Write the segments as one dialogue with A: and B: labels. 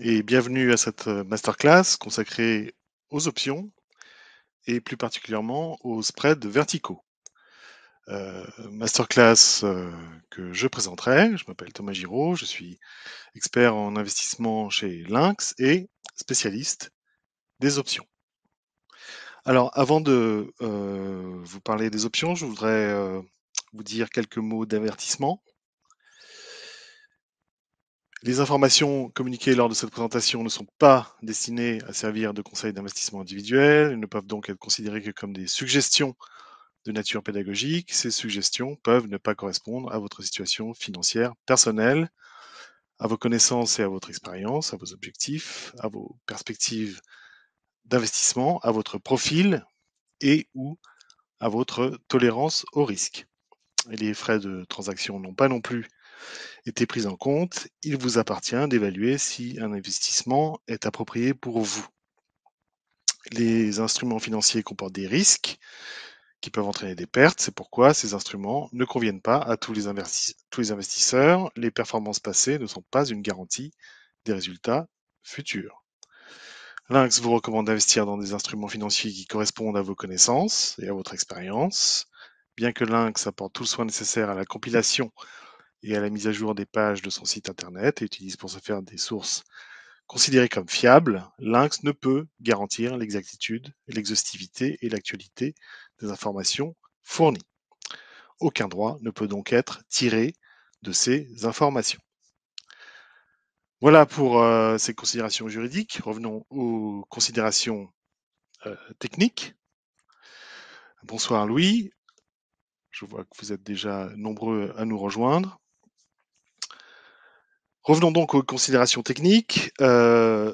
A: et bienvenue à cette euh, masterclass consacrée aux options et plus particulièrement aux spreads verticaux. Euh, masterclass euh, que je présenterai, je m'appelle Thomas Giraud, je suis expert en investissement chez Lynx et spécialiste des options. Alors avant de vous parler des options, je voudrais vous dire quelques mots d'avertissement. Les informations communiquées lors de cette présentation ne sont pas destinées à servir de conseil d'investissement individuel. Elles ne peuvent donc être considérées que comme des suggestions de nature pédagogique. Ces suggestions peuvent ne pas correspondre à votre situation financière personnelle, à vos connaissances et à votre expérience, à vos objectifs, à vos perspectives d'investissement, à votre profil et ou à votre tolérance au risque. Et les frais de transaction n'ont pas non plus été prise en compte, il vous appartient d'évaluer si un investissement est approprié pour vous. Les instruments financiers comportent des risques qui peuvent entraîner des pertes. C'est pourquoi ces instruments ne conviennent pas à tous les, investisseurs. Les performances passées ne sont pas une garantie des résultats futurs. Lynx vous recommande d'investir dans des instruments financiers qui correspondent à vos connaissances et à votre expérience. Bien que Lynx apporte tout le soin nécessaire à la compilation et à la mise à jour des pages de son site Internet et utilise pour se faire des sources considérées comme fiables, Lynx ne peut garantir l'exactitude, l'exhaustivité et l'actualité des informations fournies. Aucun droit ne peut donc être tiré de ces informations. Voilà pour euh, ces considérations juridiques. Revenons aux considérations euh, techniques. Bonsoir Louis. Je vois que vous êtes déjà nombreux à nous rejoindre. Revenons donc aux considérations techniques. Euh,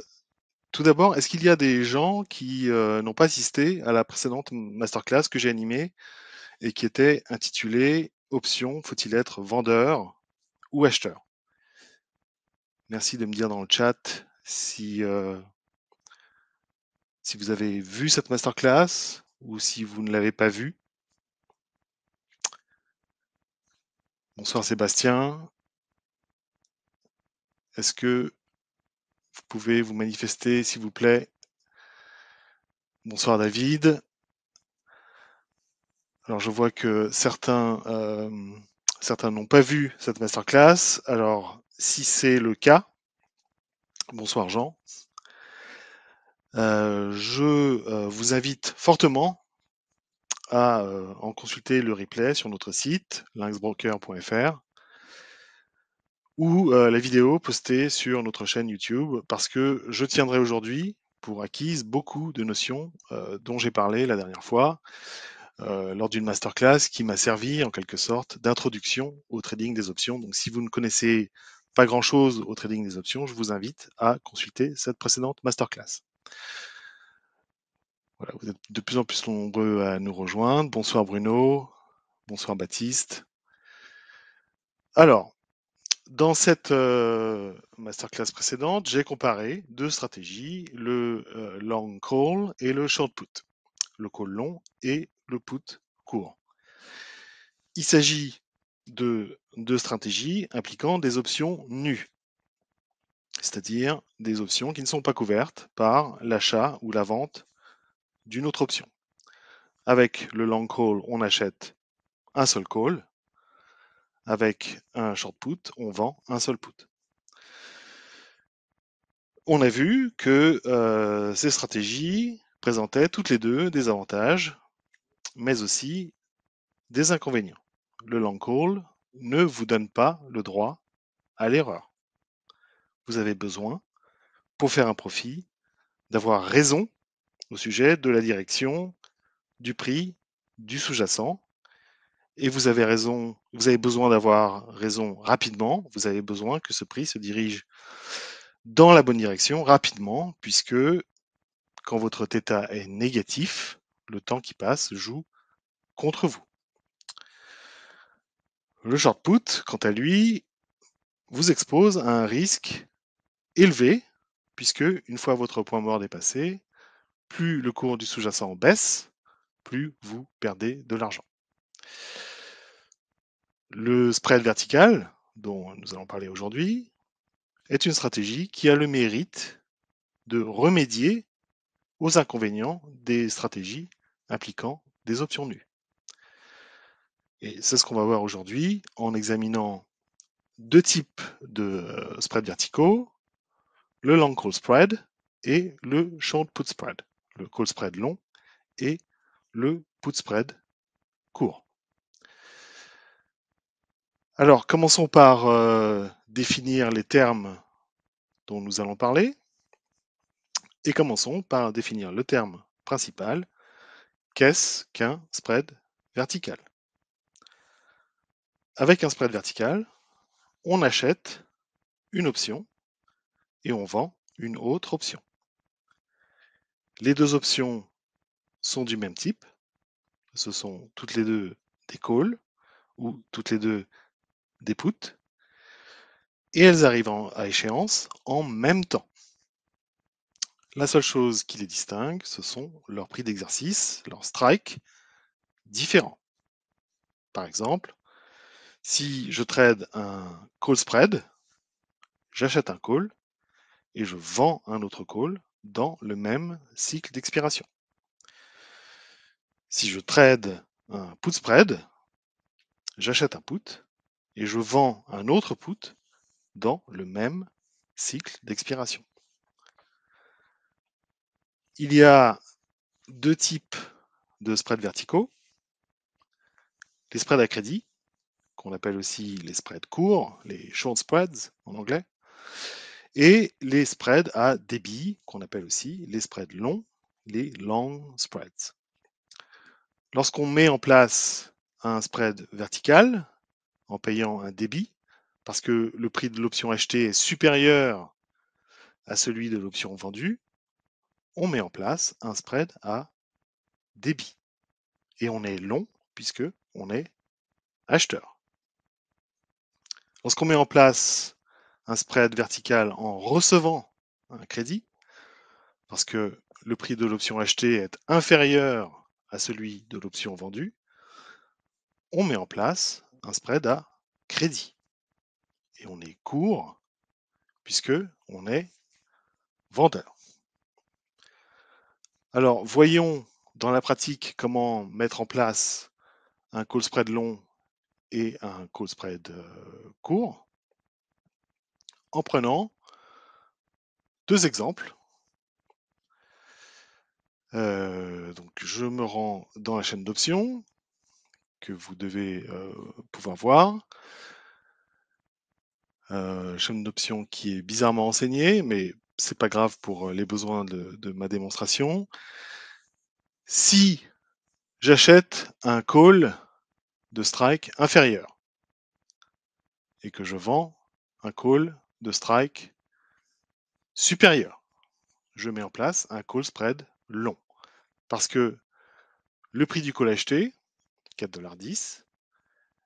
A: tout d'abord, est-ce qu'il y a des gens qui euh, n'ont pas assisté à la précédente masterclass que j'ai animée et qui était intitulée Option, faut-il être vendeur ou acheteur Merci de me dire dans le chat si, euh, si vous avez vu cette masterclass ou si vous ne l'avez pas vue. Bonsoir Sébastien. Est-ce que vous pouvez vous manifester, s'il vous plaît Bonsoir David. Alors je vois que certains, euh, certains n'ont pas vu cette masterclass. Alors si c'est le cas, bonsoir Jean. Euh, je euh, vous invite fortement à en consulter le replay sur notre site, lynxbroker.fr ou euh, la vidéo postée sur notre chaîne YouTube, parce que je tiendrai aujourd'hui pour acquise beaucoup de notions euh, dont j'ai parlé la dernière fois euh, lors d'une masterclass qui m'a servi en quelque sorte d'introduction au trading des options. Donc si vous ne connaissez pas grand-chose au trading des options, je vous invite à consulter cette précédente masterclass. Voilà, vous êtes de plus en plus nombreux à nous rejoindre. Bonsoir Bruno, bonsoir Baptiste. Alors, dans cette euh, masterclass précédente, j'ai comparé deux stratégies, le euh, long call et le short put, le call long et le put court. Il s'agit de deux stratégies impliquant des options nues, c'est-à-dire des options qui ne sont pas couvertes par l'achat ou la vente d'une autre option. Avec le long call, on achète un seul call, avec un short put, on vend un seul put. On a vu que euh, ces stratégies présentaient toutes les deux des avantages, mais aussi des inconvénients. Le long call ne vous donne pas le droit à l'erreur. Vous avez besoin, pour faire un profit, d'avoir raison au sujet de la direction, du prix, du sous-jacent, et vous avez raison, vous avez besoin d'avoir raison rapidement, vous avez besoin que ce prix se dirige dans la bonne direction rapidement, puisque quand votre θ est négatif, le temps qui passe joue contre vous. Le short put, quant à lui, vous expose à un risque élevé, puisque une fois votre point mort dépassé, plus le cours du sous-jacent baisse, plus vous perdez de l'argent. Le spread vertical, dont nous allons parler aujourd'hui, est une stratégie qui a le mérite de remédier aux inconvénients des stratégies impliquant des options nues. Et c'est ce qu'on va voir aujourd'hui en examinant deux types de euh, spreads verticaux, le long call spread et le short put spread, le call spread long et le put spread court. Alors, commençons par euh, définir les termes dont nous allons parler. Et commençons par définir le terme principal. Qu'est-ce qu'un spread vertical Avec un spread vertical, on achète une option et on vend une autre option. Les deux options sont du même type. Ce sont toutes les deux des calls ou toutes les deux des puts, et elles arrivent à échéance en même temps. La seule chose qui les distingue, ce sont leurs prix d'exercice, leurs strikes, différents. Par exemple, si je trade un call spread, j'achète un call et je vends un autre call dans le même cycle d'expiration. Si je trade un put spread, j'achète un put et je vends un autre put dans le même cycle d'expiration. Il y a deux types de spreads verticaux. Les spreads à crédit, qu'on appelle aussi les spreads courts, les short spreads en anglais, et les spreads à débit, qu'on appelle aussi les spreads longs, les long spreads. Lorsqu'on met en place un spread vertical, en payant un débit, parce que le prix de l'option achetée est supérieur à celui de l'option vendue, on met en place un spread à débit. Et on est long puisque on est acheteur. Lorsqu'on met en place un spread vertical en recevant un crédit, parce que le prix de l'option achetée est inférieur à celui de l'option vendue, on met en place un spread à crédit. Et on est court puisque on est vendeur. Alors, voyons dans la pratique comment mettre en place un call spread long et un call spread euh, court en prenant deux exemples. Euh, donc, je me rends dans la chaîne d'options que vous devez pouvoir voir. Euh, J'ai qui est bizarrement enseignée, mais ce n'est pas grave pour les besoins de ma démonstration. Si j'achète un call de strike inférieur et que je vends un call de strike supérieur, je mets en place un call spread long. Parce que le prix du call acheté 4,10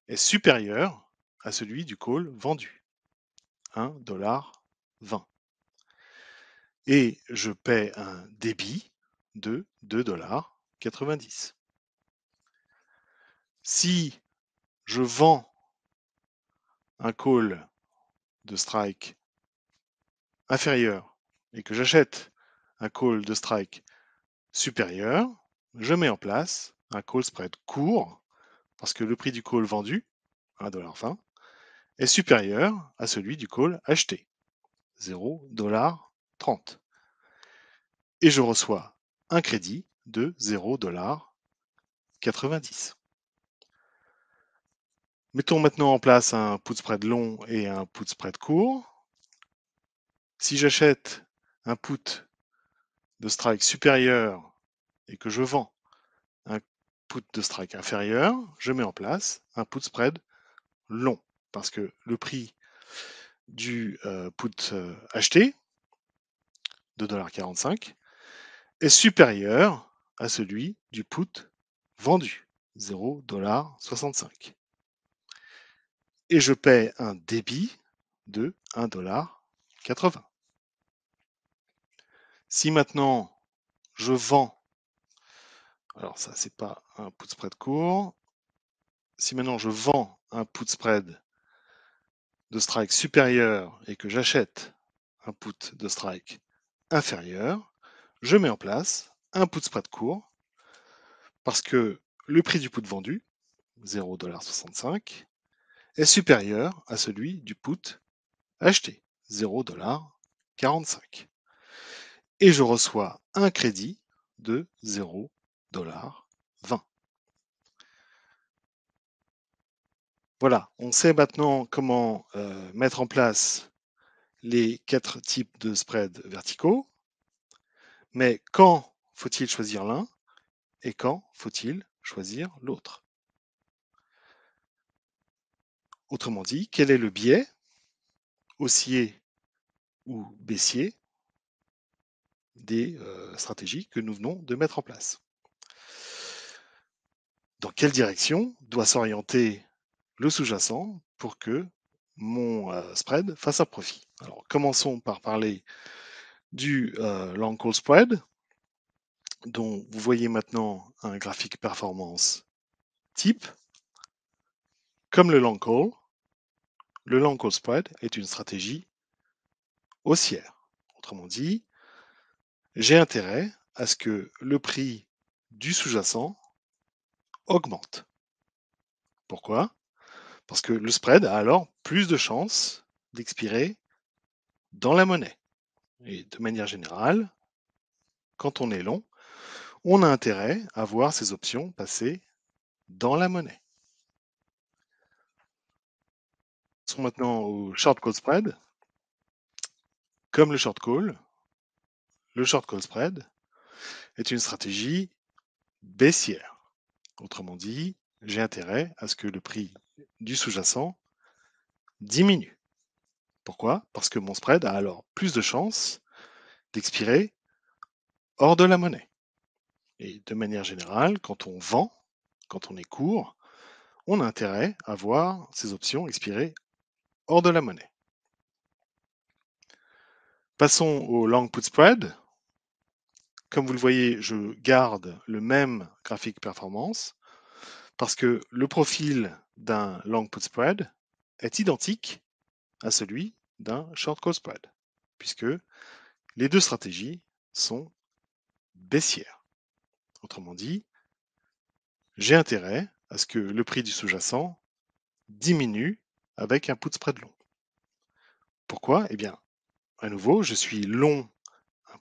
A: est supérieur à celui du call vendu, 1,20 Et je paie un débit de 2,90 Si je vends un call de strike inférieur et que j'achète un call de strike supérieur, je mets en place un call spread court, parce que le prix du call vendu, 1,20$, est supérieur à celui du call acheté, 0,30$. Et je reçois un crédit de 0,90$. Mettons maintenant en place un put spread long et un put spread court. Si j'achète un put de strike supérieur et que je vends put de strike inférieur, je mets en place un put spread long parce que le prix du euh, put euh, acheté, 2,45$, est supérieur à celui du put vendu, 0,65$. Et je paie un débit de 1,80$. Si maintenant je vends alors ça, n'est pas un put spread court. Si maintenant je vends un put spread de strike supérieur et que j'achète un put de strike inférieur, je mets en place un put spread court parce que le prix du put vendu, 0,65$, est supérieur à celui du put acheté, 0,45$. Et je reçois un crédit de 0,45$. 20. Voilà, on sait maintenant comment euh, mettre en place les quatre types de spreads verticaux, mais quand faut-il choisir l'un et quand faut-il choisir l'autre Autrement dit, quel est le biais haussier ou baissier des euh, stratégies que nous venons de mettre en place quelle direction doit s'orienter le sous-jacent pour que mon euh, spread fasse un profit. Alors commençons par parler du euh, long call spread, dont vous voyez maintenant un graphique performance type. Comme le long call, le long call spread est une stratégie haussière. Autrement dit, j'ai intérêt à ce que le prix du sous-jacent augmente. Pourquoi Parce que le spread a alors plus de chances d'expirer dans la monnaie. Et de manière générale, quand on est long, on a intérêt à voir ces options passer dans la monnaie. Passons maintenant au short call spread. Comme le short call, le short call spread est une stratégie baissière. Autrement dit, j'ai intérêt à ce que le prix du sous-jacent diminue. Pourquoi Parce que mon spread a alors plus de chances d'expirer hors de la monnaie. Et de manière générale, quand on vend, quand on est court, on a intérêt à voir ces options expirer hors de la monnaie. Passons au long put spread, comme vous le voyez, je garde le même graphique performance parce que le profil d'un long put spread est identique à celui d'un short call spread, puisque les deux stratégies sont baissières. Autrement dit, j'ai intérêt à ce que le prix du sous-jacent diminue avec un put spread long. Pourquoi Eh bien, à nouveau, je suis long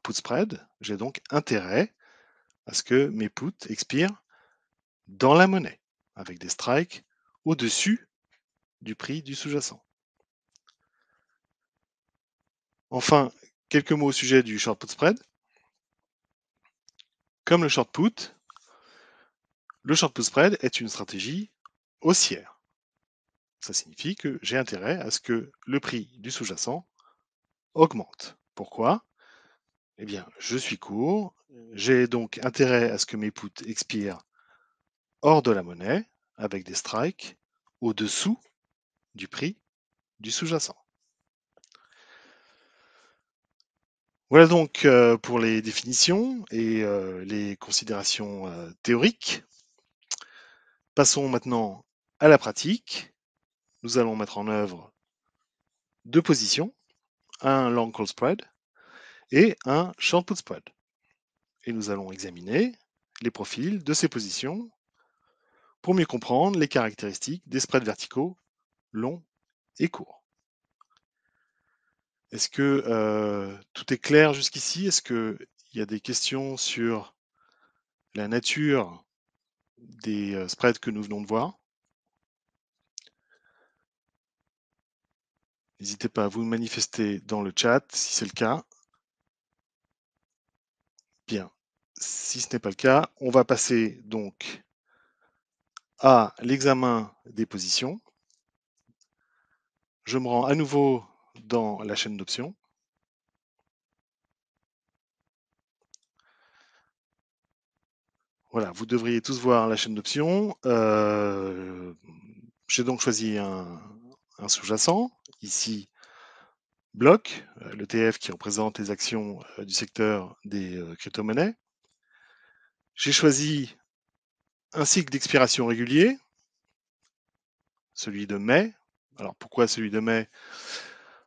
A: put spread, j'ai donc intérêt à ce que mes puts expirent dans la monnaie, avec des strikes au-dessus du prix du sous-jacent. Enfin, quelques mots au sujet du short put spread. Comme le short put, le short put spread est une stratégie haussière. Ça signifie que j'ai intérêt à ce que le prix du sous-jacent augmente. Pourquoi eh bien, je suis court. J'ai donc intérêt à ce que mes puts expirent hors de la monnaie, avec des strikes, au-dessous du prix du sous-jacent. Voilà donc euh, pour les définitions et euh, les considérations euh, théoriques. Passons maintenant à la pratique. Nous allons mettre en œuvre deux positions, un long call spread et un short put spread. Et nous allons examiner les profils de ces positions pour mieux comprendre les caractéristiques des spreads verticaux longs et courts. Est-ce que euh, tout est clair jusqu'ici Est-ce qu'il y a des questions sur la nature des euh, spreads que nous venons de voir N'hésitez pas à vous manifester dans le chat si c'est le cas. Bien. Si ce n'est pas le cas, on va passer donc à l'examen des positions. Je me rends à nouveau dans la chaîne d'options. Voilà, vous devriez tous voir la chaîne d'options. Euh, j'ai donc choisi un sous-jacent, ici bloc, euh, l'ETF qui représente les actions euh, du secteur des euh, crypto-monnaies. J'ai choisi un cycle d'expiration régulier, celui de mai. Alors pourquoi celui de mai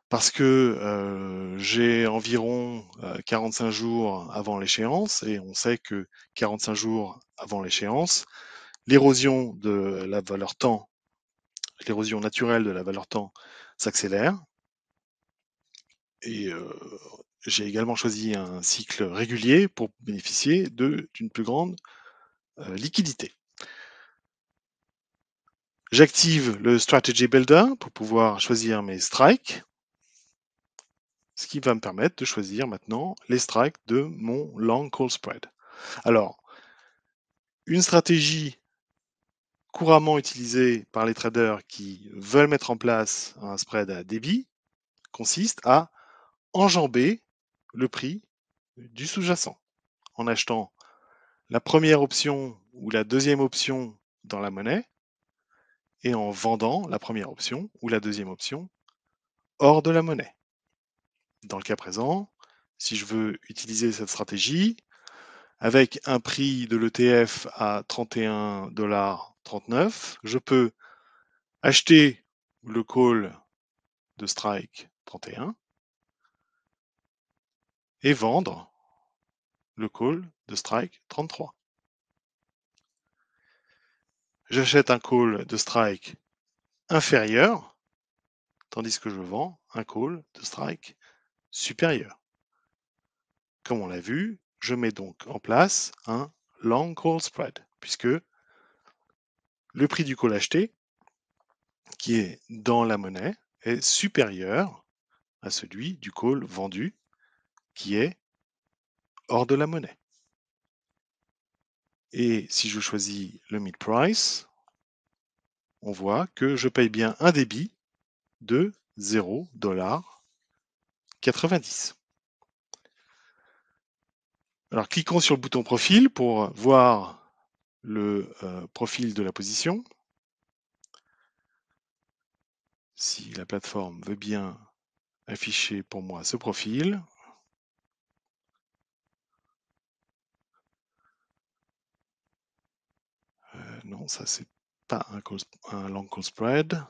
A: Parce que j'ai environ 45 jours avant l'échéance et on sait que 45 jours avant l'échéance, l'érosion de la valeur temps, l'érosion naturelle de la valeur temps s'accélère. Et j'ai également choisi un cycle régulier pour bénéficier d'une plus grande liquidité. J'active le Strategy Builder pour pouvoir choisir mes strikes, ce qui va me permettre de choisir maintenant les strikes de mon long call spread. Alors, une stratégie couramment utilisée par les traders qui veulent mettre en place un spread à débit consiste à enjamber le prix du sous-jacent en achetant la première option ou la deuxième option dans la monnaie et en vendant la première option ou la deuxième option hors de la monnaie. Dans le cas présent, si je veux utiliser cette stratégie avec un prix de l'ETF à 31,39$, je peux acheter le call de strike 31 et vendre le call de strike 33. J'achète un call de strike inférieur, tandis que je vends un call de strike supérieur. Comme on l'a vu, je mets donc en place un long call spread, puisque le prix du call acheté, qui est dans la monnaie, est supérieur à celui du call vendu, qui est hors de la monnaie. Et si je choisis le mid price, on voit que je paye bien un débit de 0,90$. Alors cliquons sur le bouton profil pour voir le euh, profil de la position. Si la plateforme veut bien afficher pour moi ce profil, non, ça c'est pas un, long call spread.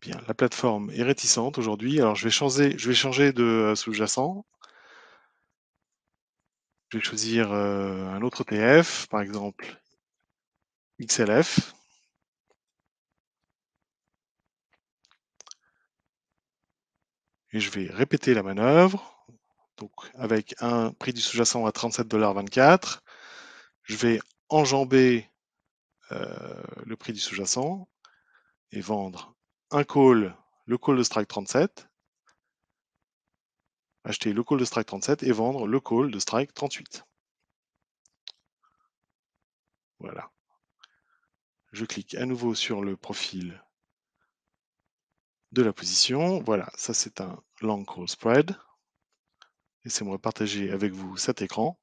A: Bien, la plateforme est réticente aujourd'hui. Alors je vais changer, je vais changer de euh, sous-jacent. Je vais choisir euh, un autre e TF, par exemple XLF. Et je vais répéter la manœuvre donc avec un prix du sous-jacent à 37,24$, je vais enjamber euh, le prix du sous-jacent et vendre un call, le call de strike 37, acheter le call de strike 37 et vendre le call de strike 38. Voilà. Je clique à nouveau sur le profil de la position. Voilà, ça c'est un long call spread. Laissez-moi partager avec vous cet écran.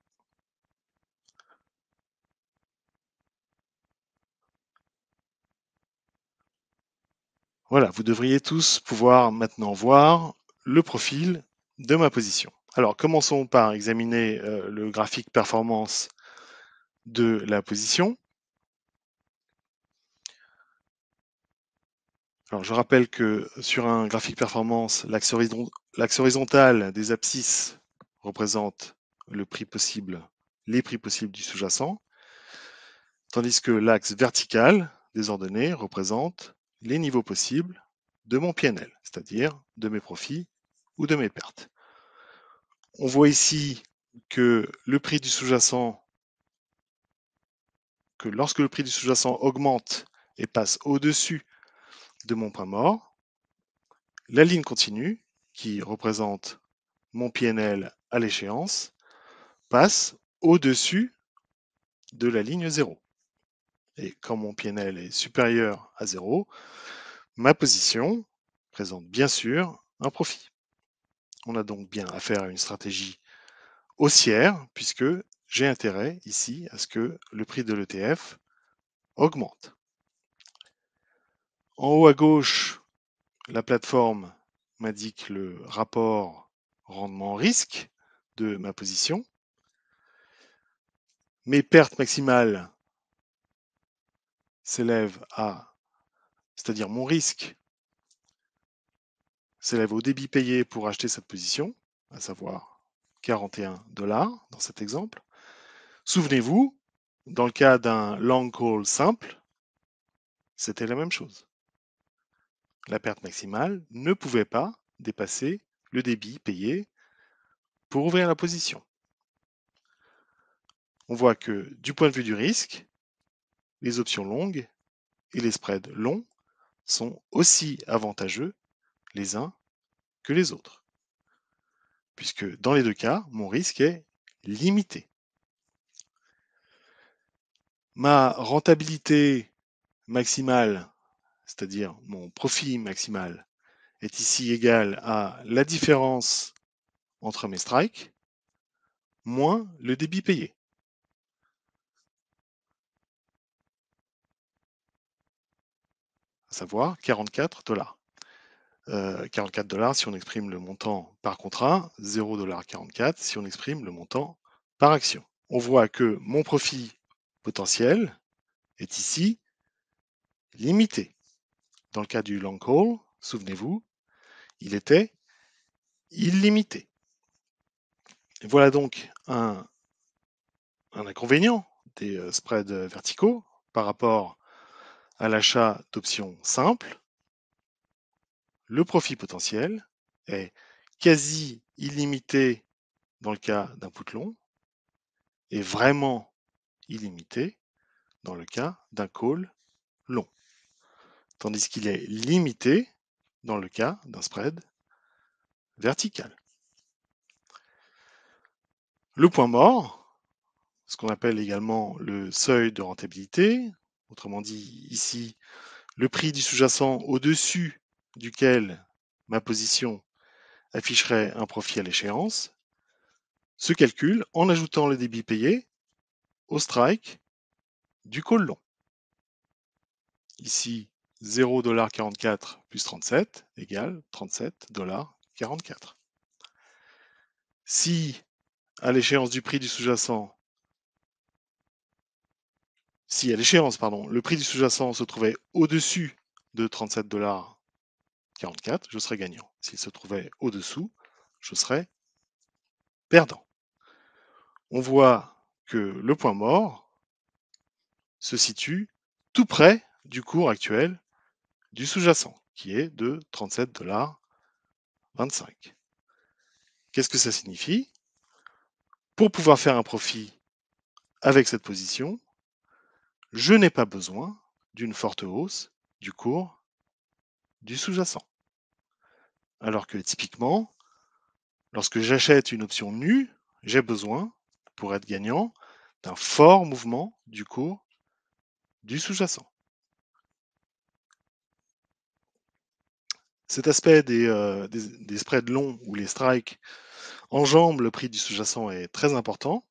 A: Voilà, vous devriez tous pouvoir maintenant voir le profil de ma position. Alors, commençons par examiner euh, le graphique performance de la position. Alors, je rappelle que sur un graphique performance, l'axe horizontal des abscisses représente le prix possible, les prix possibles du sous-jacent, tandis que l'axe vertical des ordonnées représente les niveaux possibles de mon PNL, c'est-à-dire de mes profits ou de mes pertes. On voit ici que le prix du que lorsque le prix du sous-jacent augmente et passe au-dessus de mon point mort, la ligne continue qui représente mon PNL à l'échéance passe au-dessus de la ligne 0. Et quand mon PNL est supérieur à 0, ma position présente bien sûr un profit. On a donc bien affaire à une stratégie haussière, puisque j'ai intérêt ici à ce que le prix de l'ETF augmente. En haut à gauche, la plateforme m'indique le rapport rendement-risque ma position. Mes pertes maximales s'élèvent à, c'est-à-dire mon risque s'élève au débit payé pour acheter cette position, à savoir 41 dollars dans cet exemple. Souvenez-vous, dans le cas d'un long call simple, c'était la même chose. La perte maximale ne pouvait pas dépasser le débit payé pour ouvrir la position. On voit que du point de vue du risque, les options longues et les spreads longs sont aussi avantageux les uns que les autres. Puisque dans les deux cas, mon risque est limité. Ma rentabilité maximale, c'est-à-dire mon profit maximal, est ici égal à la différence entre mes strikes moins le débit payé. à savoir 44 dollars. 44 euh, dollars si on exprime le montant par contrat, 0,44 si on exprime le montant par action. On voit que mon profit potentiel est ici limité. Dans le cas du long call, souvenez-vous, il était illimité. Voilà donc un, inconvénient des euh, spreads verticaux par rapport à l'achat d'options simples. Le profit potentiel est quasi illimité dans le cas d'un put long et vraiment illimité dans le cas d'un call long, tandis qu'il est limité dans le cas d'un spread vertical. Le point mort, ce qu'on appelle également le seuil de rentabilité, autrement dit ici le prix du sous-jacent au-dessus duquel ma position afficherait un profit à l'échéance, se calcule en ajoutant le débit payé au strike du call long. Ici, 0,44 plus 37 égale 37,44. Si à l'échéance du prix du sous-jacent, si à l'échéance, pardon, le prix du sous-jacent se trouvait au-dessus de 37,44$, je serais gagnant. S'il se trouvait au-dessous, je serais perdant. On voit que le point mort se situe tout près du cours actuel du sous-jacent, qui est de 37,25$. Qu'est-ce que ça signifie pour pouvoir faire un profit avec cette position, je n'ai pas besoin d'une forte hausse du cours du sous-jacent. Alors que typiquement, lorsque j'achète une option nue, j'ai besoin, pour être gagnant, d'un fort mouvement du cours du sous-jacent. Cet aspect des, euh, des, des spreads longs ou les strikes en jambes, le prix du sous-jacent est très important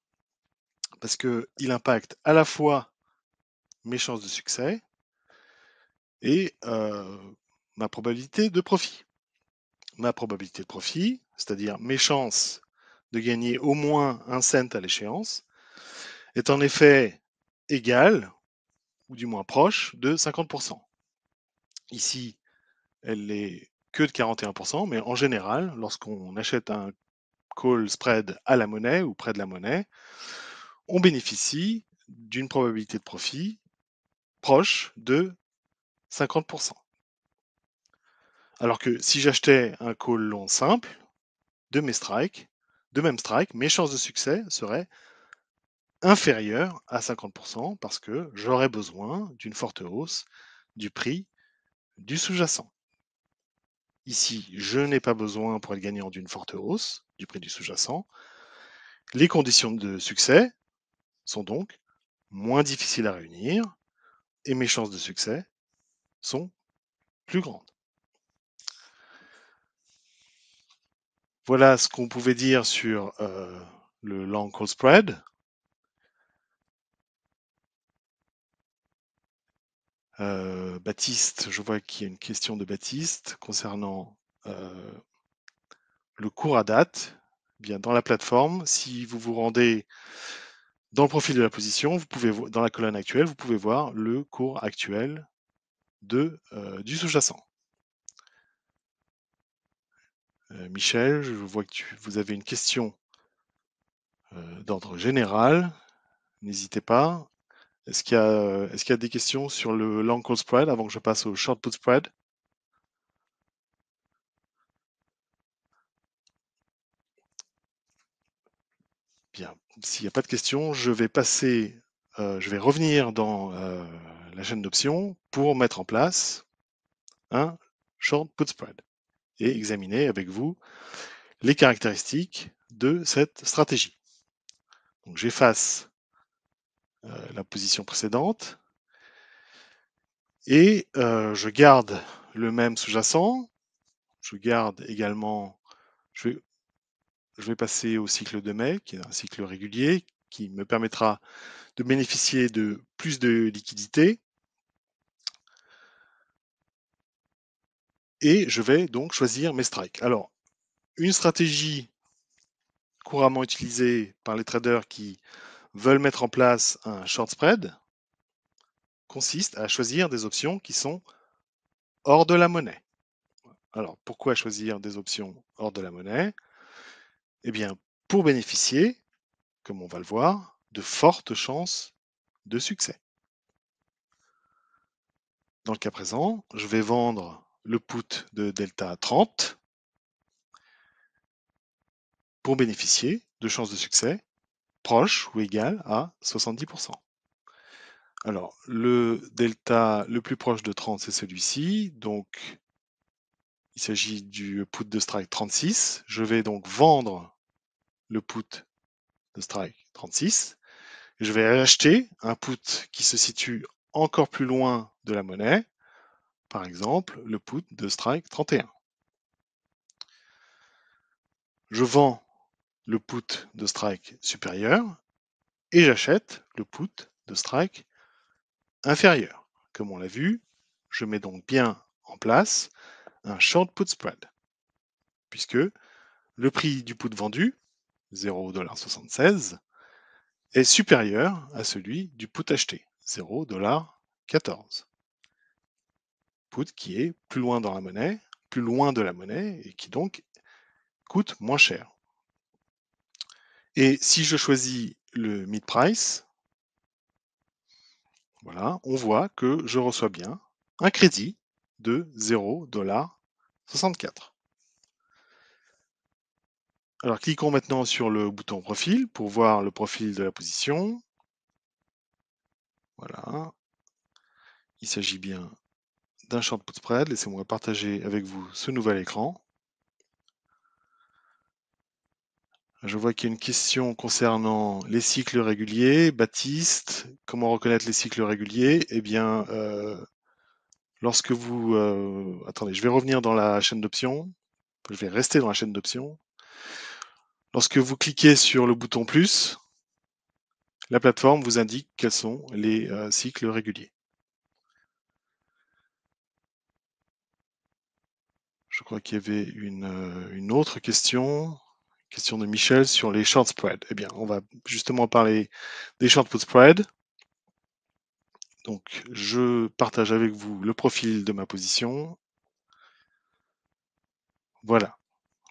A: parce qu'il impacte à la fois mes chances de succès et euh, ma probabilité de profit. Ma probabilité de profit, c'est-à-dire mes chances de gagner au moins un cent à l'échéance, est en effet égale, ou du moins proche, de 50%. Ici, elle n'est que de 41%, mais en général, lorsqu'on achète un call spread à la monnaie ou près de la monnaie, on bénéficie d'une probabilité de profit proche de 50%. Alors que si j'achetais un call long simple, de mes strikes, de même strike, mes chances de succès seraient inférieures à 50% parce que j'aurais besoin d'une forte hausse du prix du sous-jacent. Ici, je n'ai pas besoin pour être gagnant d'une forte hausse du prix du sous-jacent. Les conditions de succès sont donc moins difficiles à réunir et mes chances de succès sont plus grandes. Voilà ce qu'on pouvait dire sur euh, le long call spread. Euh, Baptiste, je vois qu'il y a une question de Baptiste concernant euh, le cours à date. Eh bien, dans la plateforme, si vous vous rendez dans le profil de la position, vous pouvez dans la colonne actuelle, vous pouvez voir le cours actuel de, euh, du sous-jacent. Michel, je vois que vous avez une question d'ordre général. N'hésitez pas. Euh, est-ce qu'il y, a des questions sur le long call spread avant que je passe au short put spread Bien, s'il n'y a pas de questions, je vais passer, euh, je vais revenir dans euh, la chaîne d'options pour mettre en place un short put spread et examiner avec vous les caractéristiques de cette stratégie. Donc j'efface euh, la position précédente. Et euh, je garde le même sous-jacent. Je garde également, je vais, je vais passer au cycle de mai, qui est un cycle régulier, qui me permettra de bénéficier de plus de liquidités. Et je vais donc choisir mes strikes. Alors, une stratégie couramment utilisée par les traders qui veulent mettre en place un short spread consiste à choisir des options qui sont hors de la monnaie. Alors, pourquoi choisir des options hors de la monnaie Eh bien, pour bénéficier, comme on va le voir, de fortes chances de succès. Dans le cas présent, je vais vendre le put de delta 30 pour bénéficier de chances de succès proche ou égal à 70%. Alors, le delta le plus proche de 30, c'est celui-ci. Donc, il s'agit du put de strike 36. Je vais donc vendre le put de strike 36. je vais acheter un put qui se situe encore plus loin de la monnaie. Par exemple, le put de strike 31. Je vends le put de strike supérieur et j'achète le put de strike inférieur. Comme on l'a vu, je mets donc bien en place un short put spread puisque le prix du put vendu, 0,76$, est supérieur à celui du put acheté, 0,14$. Put qui est plus loin dans la monnaie, plus loin de la monnaie et qui donc coûte moins cher. Et si je choisis le mid-price, voilà, on voit que je reçois bien un crédit de 0,64$. Alors cliquons maintenant sur le bouton profil pour voir le profil de la position. Voilà. Il s'agit bien d'un short put spread. Laissez-moi partager avec vous ce nouvel écran. Je vois qu'il y a une question concernant les cycles réguliers. Baptiste, comment reconnaître les cycles réguliers Eh bien, euh, lorsque vous... Euh, attendez, je vais revenir dans la chaîne d'options. Je vais rester dans la chaîne d'options. Lorsque vous cliquez sur le bouton plus, la plateforme vous indique quels sont les euh, cycles réguliers. Je crois qu'il y avait une, une autre question question de Michel sur les short spreads. Eh bien, on va justement parler des short put spreads. Donc, je partage avec vous le profil de ma position. Voilà.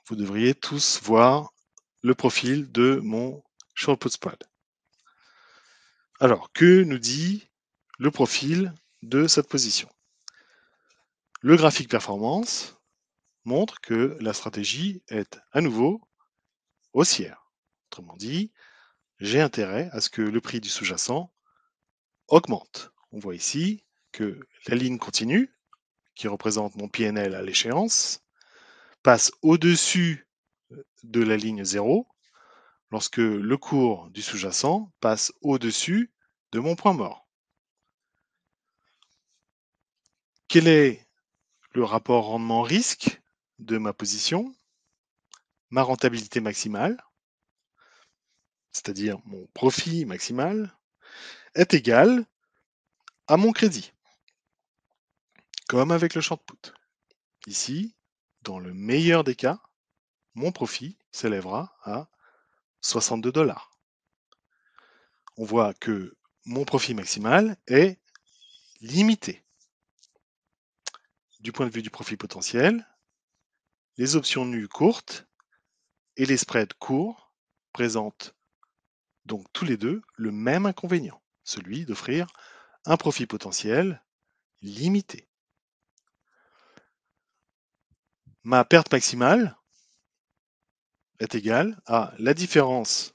A: Vous devriez tous voir le profil de mon short put spread. Alors, que nous dit le profil de cette position Le graphique performance montre que la stratégie est à nouveau Autrement dit, j'ai intérêt à ce que le prix du sous-jacent augmente. On voit ici que la ligne continue, qui représente mon PNL à l'échéance, passe au-dessus euh, de la ligne 0 lorsque le cours du sous-jacent passe au-dessus de mon point mort. Quel est le rapport rendement-risque de ma position ma rentabilité maximale, c'est-à-dire mon profit maximal, est égal à mon crédit. Comme avec le champ de put. Ici, dans le meilleur des cas, mon profit s'élèvera à 62 dollars. On voit que mon profit maximal est limité. Du point de vue du profit potentiel, les options nues courtes et les spreads courts présentent donc tous les deux le même inconvénient, celui d'offrir un profit potentiel limité. Ma perte maximale est égale à la différence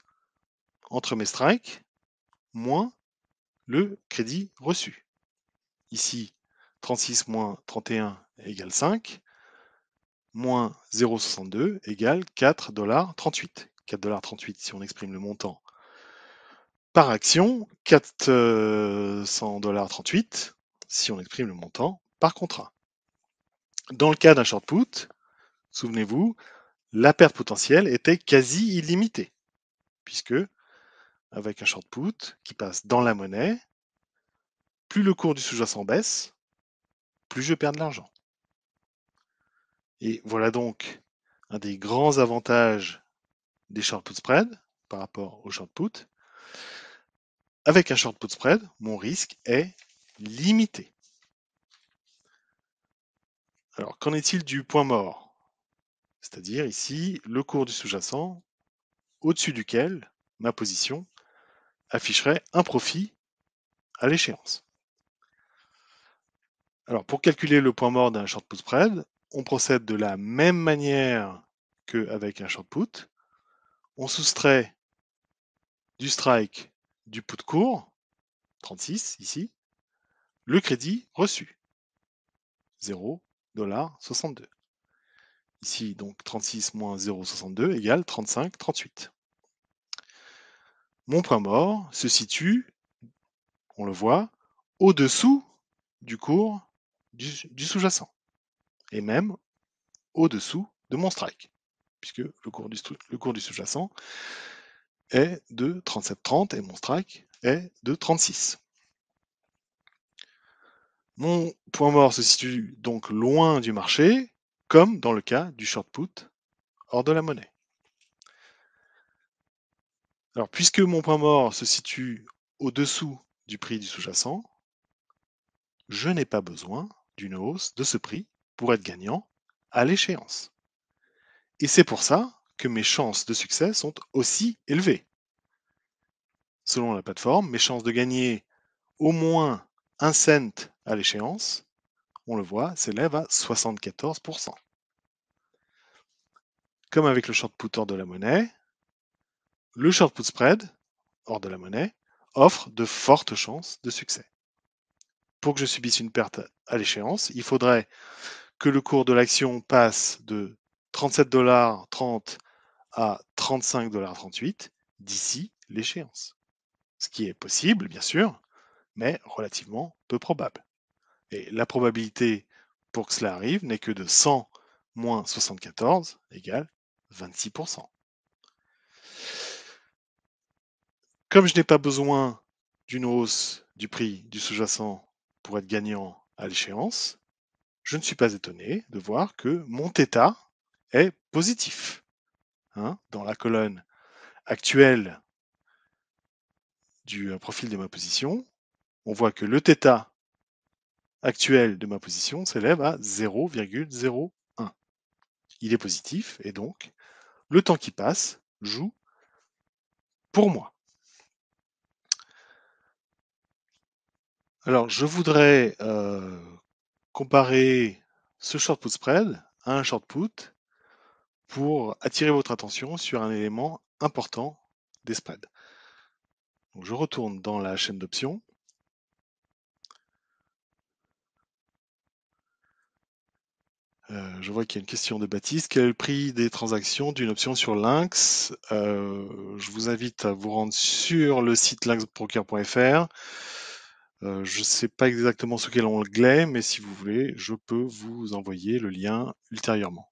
A: entre mes strikes moins le crédit reçu. Ici, 36 moins 31 égale 5 moins 0,62 égale 4,38$. 4,38$ si on exprime le montant par action, 400,38$ euh, si on exprime le montant par contrat. Dans le cas d'un short put, souvenez-vous, la perte potentielle était quasi illimitée, puisque avec un short put qui passe dans la monnaie, plus le cours du sous-jacent baisse, plus je perds de l'argent. Et voilà donc un des grands avantages des short put spread par rapport au short put. Avec un short put spread, mon risque est limité. Alors, qu'en est-il du point mort C'est-à-dire ici le cours du sous-jacent au-dessus duquel ma position afficherait un profit à l'échéance. Alors, pour calculer le point mort d'un short put spread, on procède de la même manière qu'avec un short put. On soustrait du strike du put court, 36 ici, le crédit reçu, 0,62. Ici, donc 36 moins 0,62 égale 35,38. Mon point mort se situe, on le voit, au-dessous du cours du sous-jacent et même au-dessous de mon strike, puisque le cours du, du sous-jacent est de 37,30 et mon strike est de 36. Mon point mort se situe donc loin du marché, comme dans le cas du short put hors de la monnaie. Alors, puisque mon point mort se situe au-dessous du prix du sous-jacent, je n'ai pas besoin d'une hausse de ce prix pour être gagnant à l'échéance. Et c'est pour ça que mes chances de succès sont aussi élevées. Selon la plateforme, mes chances de gagner au moins un cent à l'échéance, on le voit, s'élèvent à 74%. Comme avec le short put hors de la monnaie, le short put spread hors de la monnaie offre de fortes chances de succès. Pour que je subisse une perte à l'échéance, il faudrait que le cours de l'action passe de 37,30$ à 35,38$ d'ici l'échéance. Ce qui est possible, bien sûr, mais relativement peu probable. Et la probabilité pour que cela arrive n'est que de 100 moins 74 égale 26%. Comme je n'ai pas besoin d'une hausse du prix du sous-jacent pour être gagnant à l'échéance, je ne suis pas étonné de voir que mon θ est positif. Hein, dans la colonne actuelle du euh, profil de ma position, on voit que le θ actuel de ma position s'élève à 0,01. Il est positif et donc le temps qui passe joue pour moi. Alors je voudrais euh, comparer ce short put spread à un short put pour attirer votre attention sur un élément important des spreads. je retourne dans la chaîne d'options. Euh, je vois qu'il y a une question de Baptiste. Quel est le prix des transactions d'une option sur Lynx euh, Je vous invite à vous rendre sur le site lynxbroker.fr. Euh, je ne sais pas exactement ce qu'est onglet, mais si vous voulez, je peux vous envoyer le lien ultérieurement.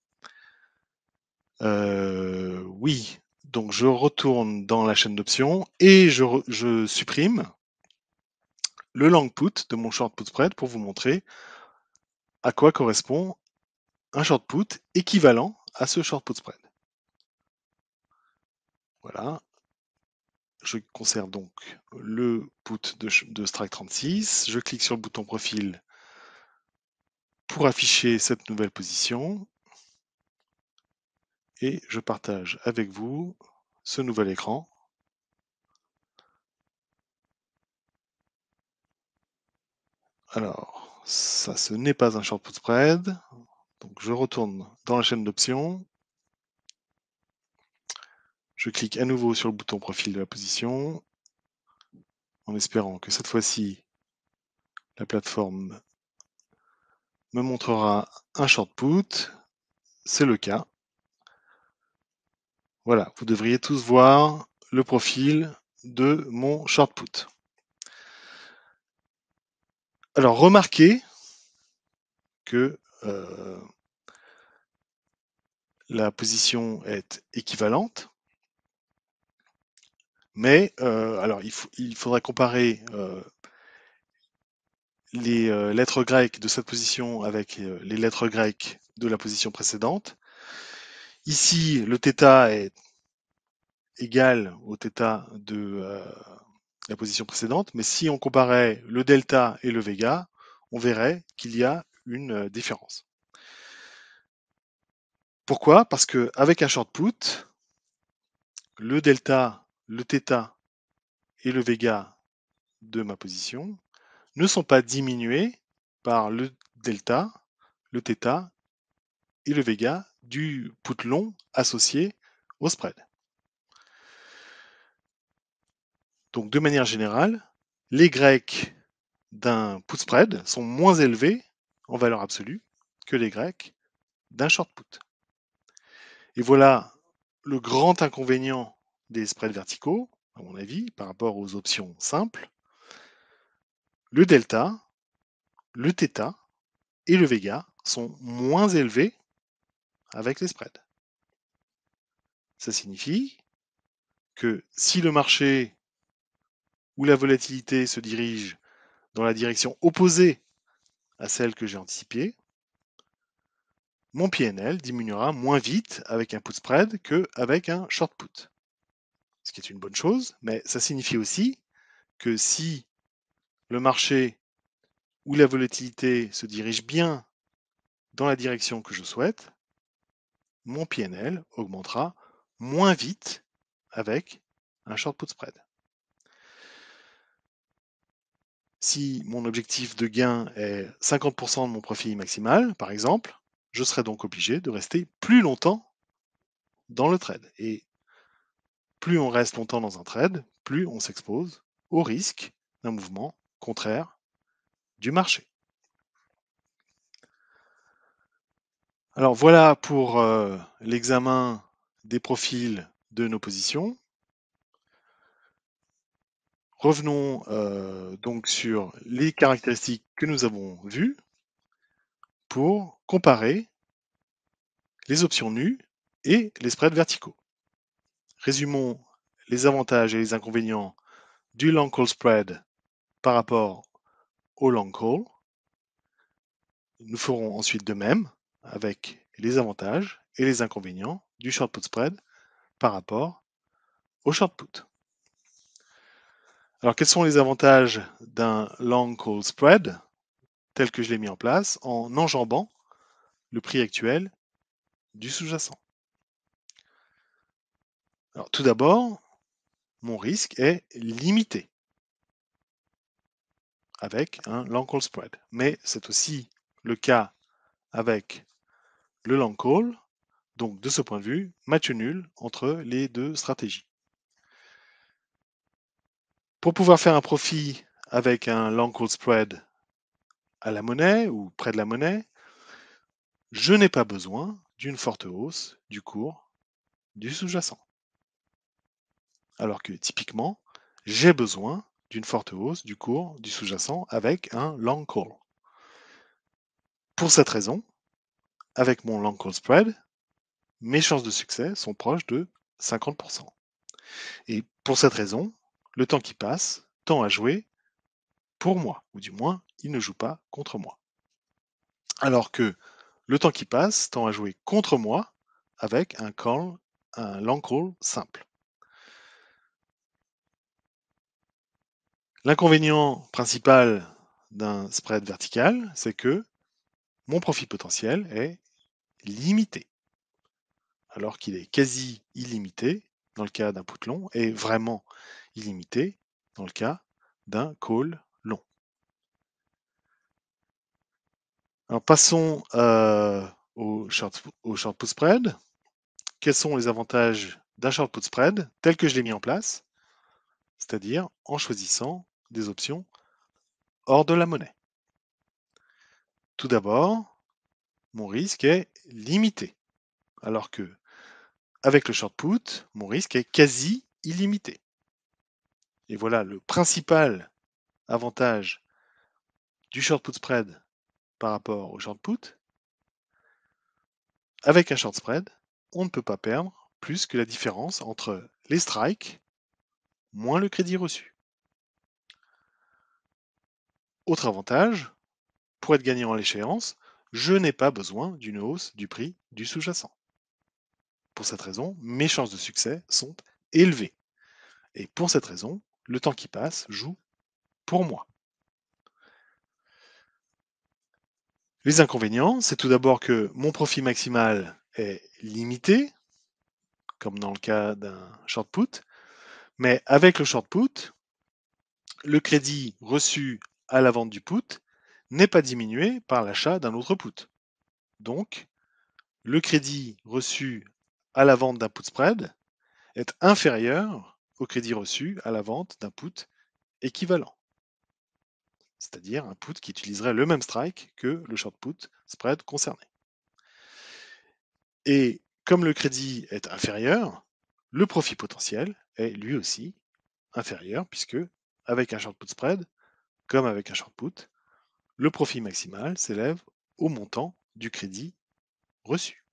A: Euh, oui, donc je retourne dans la chaîne d'options et je, supprime le long put de mon short put spread pour vous montrer à quoi correspond un short put équivalent à ce short put spread. Voilà, je conserve donc le put de, Strike 36. Je clique sur le bouton profil pour afficher cette nouvelle position. Et je partage avec vous ce nouvel écran. Alors, ça, ce n'est pas un short put spread. Donc, je retourne dans la chaîne d'options. Je clique à nouveau sur le bouton profil de la position, en espérant que cette fois-ci, la plateforme me montrera un short put. C'est le cas. Voilà, vous devriez tous voir le profil de mon short put. Alors remarquez que euh, la position est équivalente. Mais euh, alors, il, faudrait comparer euh, les euh, lettres grecques de cette position avec les lettres grecques de la position précédente. Ici, le θ est égal au θ de la position précédente, mais si on comparait le delta et le vega, on verrait qu'il y a une différence. Pourquoi Parce qu'avec un short put, le delta le θ et le Vega de ma position ne sont pas diminués par le delta, le θ et le Vega du put long associé au spread. Donc de manière générale, les grecs d'un put spread sont moins élevés en valeur absolue que les grecs d'un short put. Et voilà le grand inconvénient des spreads verticaux, à mon avis, par rapport aux options simples, le delta, le theta et le vega sont moins élevés avec les spreads. Ça signifie que si le marché ou la volatilité se dirige dans la direction opposée à celle que j'ai anticipée, mon PNL diminuera moins vite avec un put spread qu'avec un short put ce qui est une bonne chose, mais ça signifie aussi que si le marché ou la volatilité se dirige bien dans la direction que je souhaite, mon PNL augmentera moins vite avec un short put spread. Si mon objectif de gain est 50% de mon profit maximal, par exemple, je serai donc obligé de rester plus longtemps dans le trade. Plus on reste longtemps dans un trade, plus on s'expose au risque d'un mouvement contraire du marché. Alors voilà pour euh, l'examen des profils de nos positions. Revenons euh, donc sur les caractéristiques que nous avons vues pour comparer les options nues et les spreads verticaux. Résumons les avantages et les inconvénients du long call spread par rapport au long call. Nous ferons ensuite de même avec les avantages et les inconvénients du short put spread par rapport au short put. Alors, quels sont les avantages d'un long call spread tel que je l'ai mis en place en enjambant le prix actuel du sous-jacent tout d'abord, mon risque est limité avec un long call spread. Mais c'est aussi le cas avec le long call. Donc de ce point de vue, match nul entre les deux stratégies. Pour pouvoir faire un profit avec un long call spread à la monnaie ou près de la monnaie, je n'ai pas besoin d'une forte hausse du cours du sous-jacent. Alors que typiquement, j'ai besoin d'une forte hausse du cours du sous-jacent avec un long call. Pour cette raison, avec mon long call spread, mes chances de succès sont proches de 50%. Et pour cette raison, le temps qui passe tend à jouer pour moi, ou du moins, il ne joue pas contre moi. Alors que le temps qui passe tend à jouer contre moi avec un call, un long call simple. L'inconvénient principal d'un spread vertical, c'est que mon profit potentiel est limité, alors qu'il est quasi illimité dans le cas d'un put long et vraiment illimité dans le cas d'un call long. Alors passons euh, au, short, au short put spread. Quels sont les avantages d'un short put spread tel que je l'ai mis en place, c'est-à-dire en choisissant des options hors de la monnaie. Tout d'abord, mon risque est limité, alors que avec le short put, mon risque est quasi illimité. Et voilà le principal avantage du short put spread par rapport au short put. Avec un short spread, on ne peut pas perdre plus que la différence entre les strikes moins le crédit reçu. Autre avantage, pour être gagnant à l'échéance, je n'ai pas besoin d'une hausse du prix du sous-jacent. Pour cette raison, mes chances de succès sont élevées. Et pour cette raison, le temps qui passe joue pour moi. Les inconvénients, c'est tout d'abord que mon profit maximal est limité, comme dans le cas d'un short put, mais avec le short put, le crédit reçu à la vente du put n'est pas diminué par l'achat d'un autre put. Donc, le crédit reçu à la vente d'un put spread est inférieur au crédit reçu à la vente d'un put équivalent, c'est-à-dire un put qui utiliserait le même strike que le short put spread concerné. Et comme le crédit est inférieur, le profit potentiel est lui aussi inférieur puisque avec un short put spread, comme avec un short put, le profit maximal s'élève au montant du crédit reçu.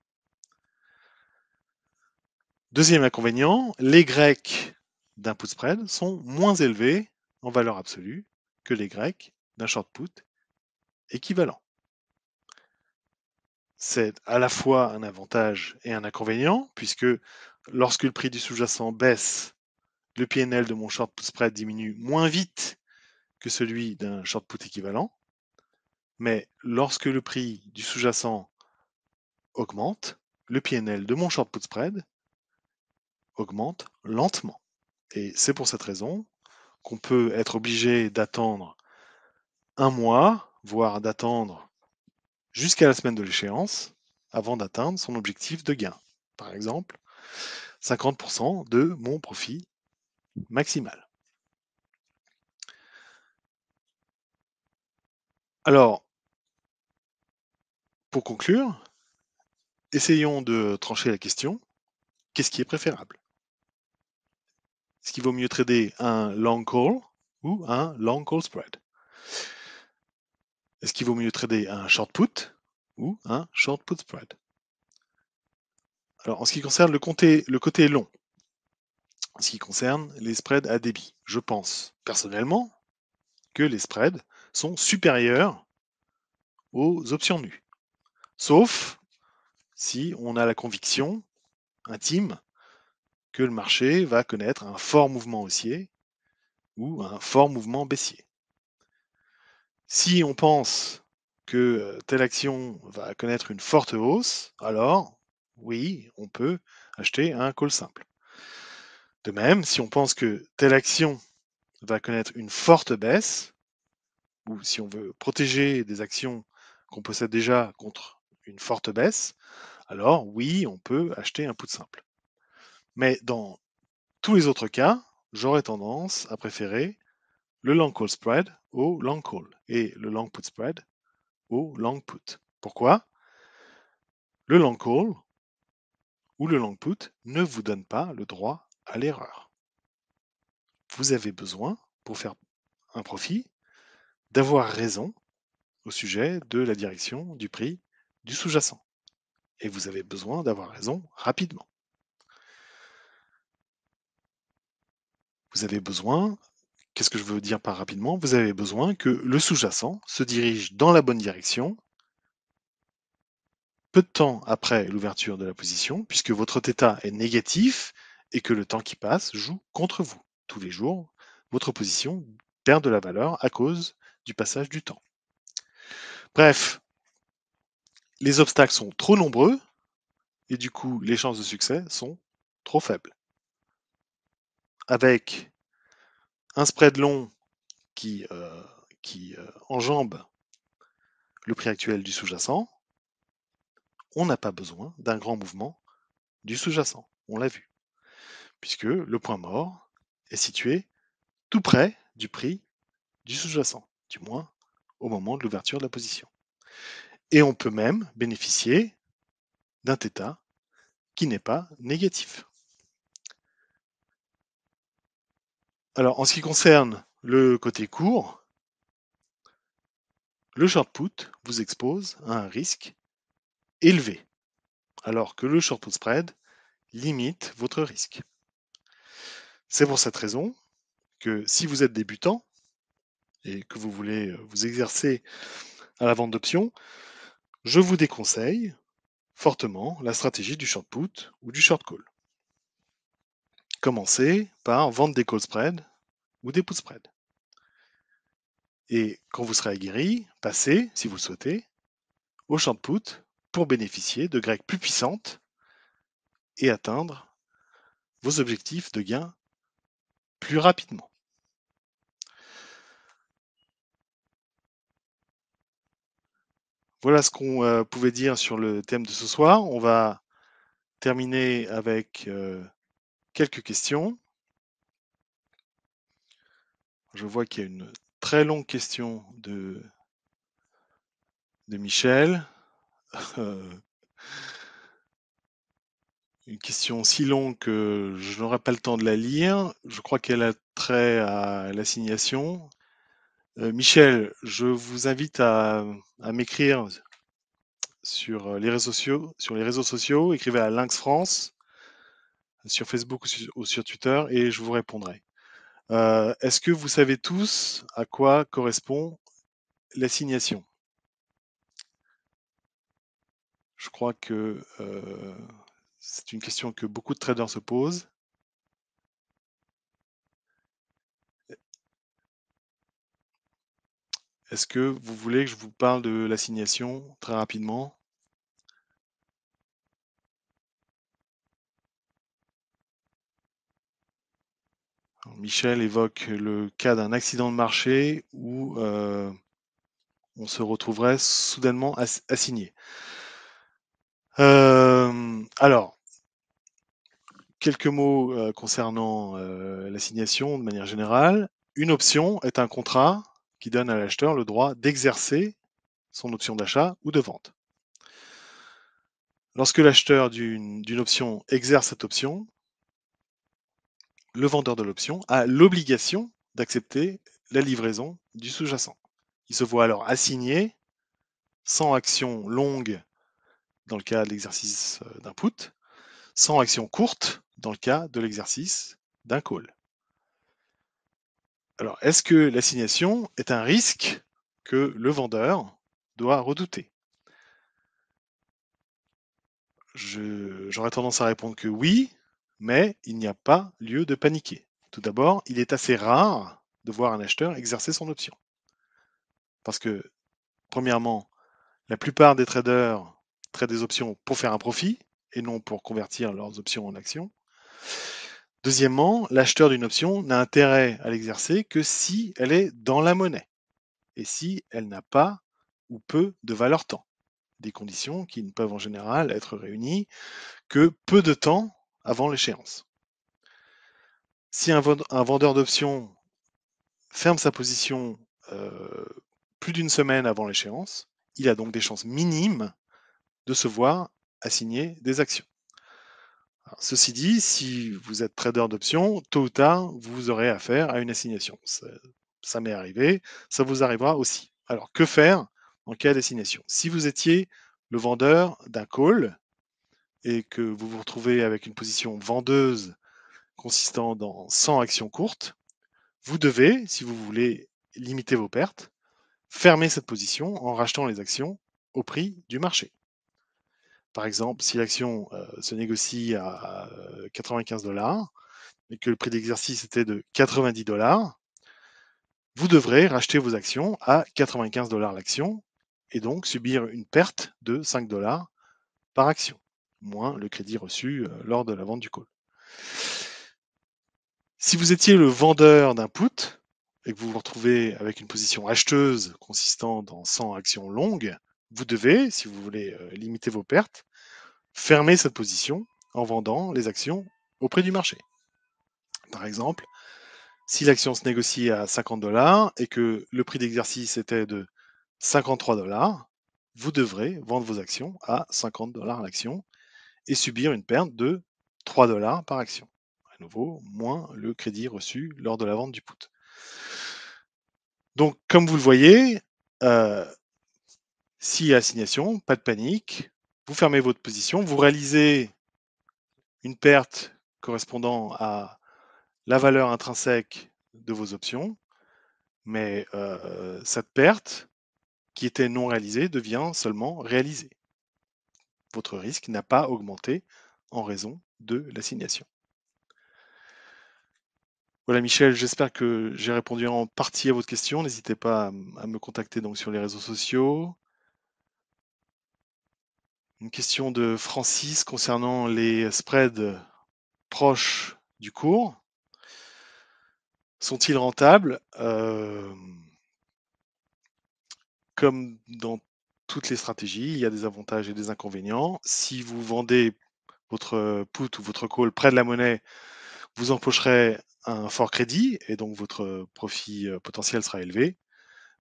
A: Deuxième inconvénient, les grecs d'un put spread sont moins élevés en valeur absolue que les grecs d'un short put équivalent. C'est à la fois un avantage et un inconvénient, puisque lorsque le prix du sous-jacent baisse, le PNL de mon short put spread diminue moins vite que celui d'un short put équivalent. Mais lorsque le prix du sous-jacent augmente, le PNL de mon short put spread augmente lentement. Et c'est pour cette raison qu'on peut être obligé d'attendre un mois, voire d'attendre jusqu'à la semaine de l'échéance avant d'atteindre son objectif de gain. Par exemple, 50% de mon profit maximal. Alors, pour conclure, essayons de trancher la question, qu'est-ce qui est préférable? Est-ce qu'il vaut mieux trader un long call ou un long call spread? Est-ce qu'il vaut mieux trader un short put ou un short put spread? Alors, en ce qui concerne le côté, le côté long, en ce qui concerne les spreads à débit, je pense personnellement que les spreads sont supérieures aux options nues. Sauf si on a la conviction intime que le marché va connaître un fort mouvement haussier ou un fort mouvement baissier. Si on pense que euh, telle action va connaître une forte hausse, alors oui, on peut acheter un call simple. De même, si on pense que telle action va connaître une forte baisse, ou si on veut protéger des actions qu'on possède déjà contre une forte baisse, alors oui, on peut acheter un put simple. Mais dans tous les autres cas, j'aurais tendance à préférer le long call spread au long call et le long put spread au long put. Pourquoi Le long call ou le long put ne vous donne pas le droit à l'erreur. Vous avez besoin, pour faire un profit, d'avoir raison au sujet de la direction, du prix, du sous-jacent. Et vous avez besoin d'avoir raison rapidement. Vous avez besoin, qu'est-ce que je veux dire par rapidement Vous avez besoin que le sous-jacent se dirige dans la bonne direction peu de temps après l'ouverture de la position, puisque votre θ est négatif et que le temps qui passe joue contre vous. Tous les jours, votre position perd de la valeur à cause du passage du temps. Bref, les obstacles sont trop nombreux et du coup les chances de succès sont trop faibles. Avec un spread long qui, euh, euh, enjambe le prix actuel du sous-jacent, on n'a pas besoin d'un grand mouvement du sous-jacent, on l'a vu, puisque le point mort est situé tout près du prix du sous-jacent du moins au moment de l'ouverture de la position. Et on peut même bénéficier d'un θ qui n'est pas négatif. Alors en ce qui concerne le côté court, le short put vous expose à un risque élevé, alors que le short put spread limite votre risque. C'est pour cette raison que si vous êtes débutant, et que vous voulez euh, vous exercer à la vente d'options, je vous déconseille fortement la stratégie du short put ou du short call. Commencez par vendre des call spread ou des put spread. Et quand vous serez aguerri, passez, si vous le souhaitez, au short put pour bénéficier de grecs plus puissantes et atteindre vos objectifs de gain plus rapidement. Voilà ce qu'on euh, pouvait dire sur le thème de ce soir. On va terminer avec euh, quelques questions. Je vois qu'il y a une très longue question de, de Michel. Euh, une question si longue que je n'aurai pas le temps de la lire. Je crois qu'elle a trait à l'assignation. Euh, Michel, je vous invite à, m'écrire euh, sur les réseaux sociaux. écrivez à Lynx France sur Facebook ou sur, Twitter et je vous répondrai. Euh, est-ce que vous savez tous à quoi correspond l'assignation Je crois que c'est une question que beaucoup de traders se posent. Est-ce que vous voulez que je vous parle de l'assignation très rapidement? Michel évoque le cas d'un accident de marché où euh, on se retrouverait soudainement assigné. alors, quelques mots euh, concernant euh, l'assignation de manière générale. Une option est un contrat qui donne à l'acheteur le droit d'exercer son option d'achat ou de vente. Lorsque l'acheteur d'une option exerce cette option, le vendeur de l'option a l'obligation d'accepter la livraison du sous-jacent. Il se voit alors assigné, sans action longue dans le cas de l'exercice euh, d'un put, sans action courte dans le cas de l'exercice d'un call. Alors, est-ce que l'assignation est un risque que le vendeur doit redouter J'aurais tendance à répondre que oui, mais il n'y a pas lieu de paniquer. Tout d'abord, il est assez rare de voir un acheteur exercer son option. Parce que, premièrement, la plupart des traders traitent des options pour faire un profit et non pour convertir leurs options en actions. Deuxièmement, l'acheteur d'une option n'a intérêt à l'exercer que si elle est dans la monnaie et si elle n'a pas ou peu de valeur temps. Des conditions qui ne peuvent en général être réunies que peu de temps avant l'échéance. Si un, vendeur d'options ferme sa position euh, plus d'une semaine avant l'échéance, il a donc des chances minimes de se voir assigner des actions. Ceci dit, si vous êtes trader d'options, tôt ou tard, vous aurez affaire à une assignation. Ça, m'est arrivé, ça vous arrivera aussi. Alors, que faire en cas d'assignation Si vous étiez le vendeur d'un call et que vous vous retrouvez avec une position vendeuse consistant dans 100 actions courtes, vous devez, si vous voulez limiter vos pertes, fermer cette position en rachetant les actions au prix du marché. Par exemple, si l'action euh, se négocie à, 95 euh, dollars et que le prix d'exercice était de 90 dollars, vous devrez racheter vos actions à 95 dollars l'action et donc subir une perte de 5 dollars par action, moins le crédit reçu euh, lors de la vente du call. Si vous étiez le vendeur d'un put et que vous vous retrouvez avec une position acheteuse consistant dans 100 actions longues, vous devez, si vous voulez euh, limiter vos pertes, fermer cette position en vendant les actions au prix du marché. Par exemple, si l'action se négocie à 50 dollars et que le prix d'exercice était de 53 dollars, vous devrez vendre vos actions à 50 dollars l'action et subir une perte de 3 dollars par action. À nouveau, moins le crédit reçu lors de la vente du put. Donc, comme vous le voyez, euh, si assignation, pas de panique, vous fermez votre position, vous réalisez une perte correspondant à la valeur intrinsèque de vos options, mais euh, cette perte qui était non réalisée devient seulement réalisée. Votre risque n'a pas augmenté en raison de l'assignation. Voilà Michel, j'espère que j'ai répondu en partie à votre question. N'hésitez pas à, me contacter donc sur les réseaux sociaux. Une question de Francis concernant les spreads proches du cours. Sont-ils rentables euh, Comme dans toutes les stratégies, il y a des avantages et des inconvénients. Si vous vendez votre put ou votre call près de la monnaie, vous empocherez un fort crédit et donc votre profit euh, potentiel sera élevé.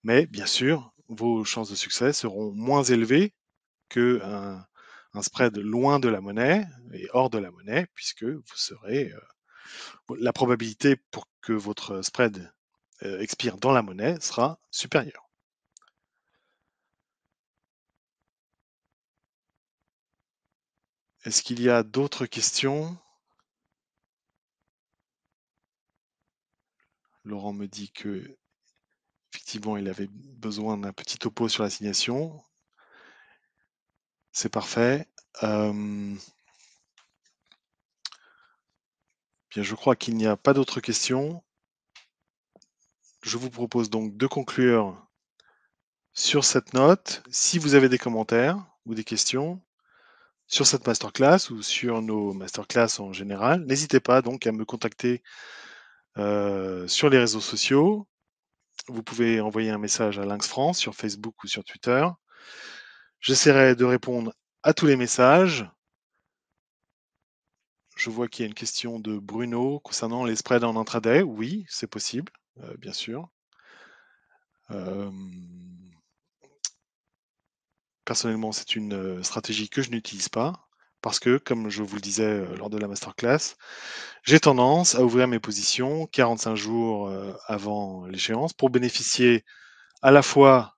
A: Mais bien sûr, vos chances de succès seront moins élevées un un spread loin de la monnaie et hors de la monnaie, puisque vous serez euh, la probabilité pour que votre spread euh, expire dans la monnaie sera supérieure. Est-ce qu'il y a d'autres questions Laurent me dit que effectivement il avait besoin d'un petit topo sur l'assignation. C'est parfait. Bien, je crois qu'il n'y a pas d'autres questions. Je vous propose donc de conclure sur cette note. Si vous avez des commentaires ou des questions sur cette masterclass ou sur nos masterclass en général, n'hésitez pas donc à me contacter euh, sur les réseaux sociaux. Vous pouvez envoyer un message à Lynx France sur Facebook ou sur Twitter. J'essaierai de répondre à tous les messages. Je vois qu'il y a une question de Bruno concernant les spreads en intraday. Oui, c'est possible, euh, bien sûr. Euh, personnellement, c'est une euh, stratégie que je n'utilise pas parce que, comme je vous le disais lors de la masterclass, j'ai tendance à ouvrir mes positions 45 jours avant l'échéance pour bénéficier à la fois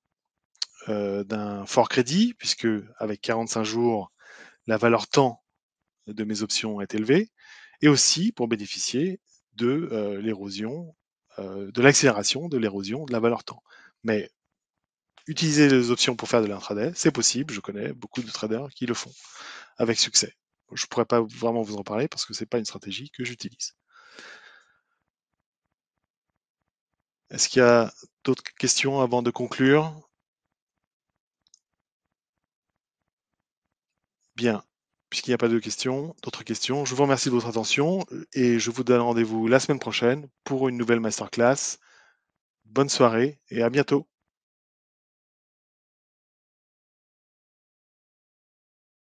A: euh, d'un fort crédit, puisque avec 45 jours, la valeur temps de mes options est élevée, et aussi pour bénéficier de euh, l'érosion, euh, de l'accélération de l'érosion de la valeur temps. Mais utiliser les options pour faire de l'intraday, c'est possible, je connais beaucoup de traders qui le font avec succès. Je ne pourrais pas vraiment vous en parler parce que ce n'est pas une stratégie que j'utilise. Est-ce qu'il y a d'autres questions avant de conclure Bien, puisqu'il n'y a pas de questions, d'autres questions, je vous remercie de votre attention euh, et je vous donne rendez-vous la semaine prochaine pour une nouvelle masterclass. Bonne soirée et à bientôt.